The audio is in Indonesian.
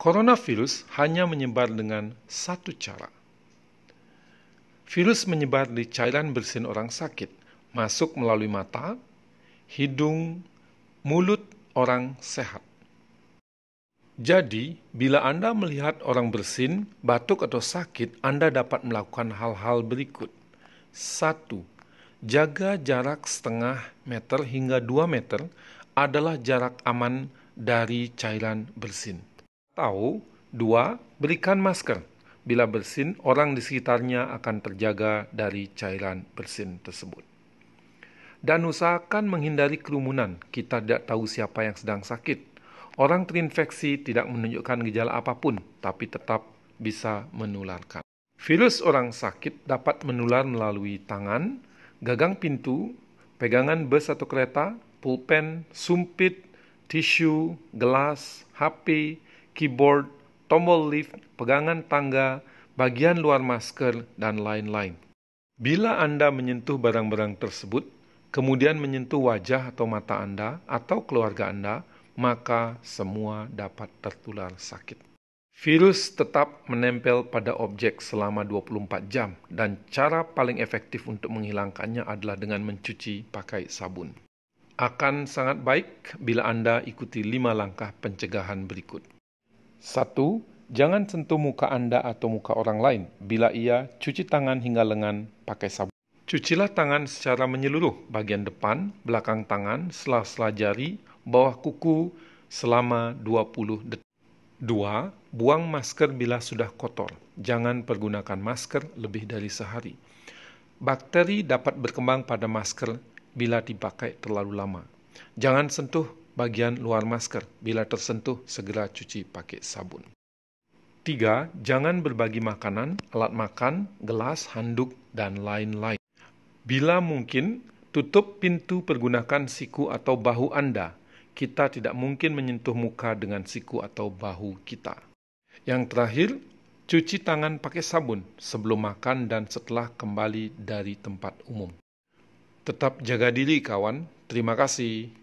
Coronavirus hanya menyebar dengan satu cara. Virus menyebar di cairan bersin orang sakit, masuk melalui mata, hidung, mulut orang sehat. Jadi, bila Anda melihat orang bersin, batuk atau sakit, Anda dapat melakukan hal-hal berikut. 1. Jaga jarak setengah meter hingga 2 meter adalah jarak aman dari cairan bersin. Tahu dua, berikan masker. Bila bersin, orang di sekitarnya akan terjaga dari cairan bersin tersebut. Dan usahakan menghindari kerumunan. Kita tidak tahu siapa yang sedang sakit. Orang terinfeksi tidak menunjukkan gejala apapun, tapi tetap bisa menularkan. Virus orang sakit dapat menular melalui tangan, gagang pintu, pegangan bus atau kereta, pulpen, sumpit, tisu, gelas, HP, keyboard, tombol lift, pegangan tangga, bagian luar masker, dan lain-lain. Bila Anda menyentuh barang-barang tersebut, kemudian menyentuh wajah atau mata Anda atau keluarga Anda, maka semua dapat tertular sakit. Virus tetap menempel pada objek selama 24 jam dan cara paling efektif untuk menghilangkannya adalah dengan mencuci pakai sabun. Akan sangat baik bila Anda ikuti 5 langkah pencegahan berikut. Satu, jangan sentuh muka Anda atau muka orang lain bila ia cuci tangan hingga lengan pakai sabun. Cucilah tangan secara menyeluruh, bagian depan, belakang tangan, sela-sela jari, bawah kuku selama 20 detik. Dua, Buang masker bila sudah kotor. Jangan pergunakan masker lebih dari sehari. Bakteri dapat berkembang pada masker bila dipakai terlalu lama. Jangan sentuh bagian luar masker. Bila tersentuh, segera cuci pakai sabun. 3. Jangan berbagi makanan, alat makan, gelas, handuk, dan lain-lain. Bila mungkin, tutup pintu pergunakan siku atau bahu Anda. Kita tidak mungkin menyentuh muka dengan siku atau bahu kita. Yang terakhir, cuci tangan pakai sabun sebelum makan dan setelah kembali dari tempat umum. Tetap jaga diri, kawan. Terima kasih.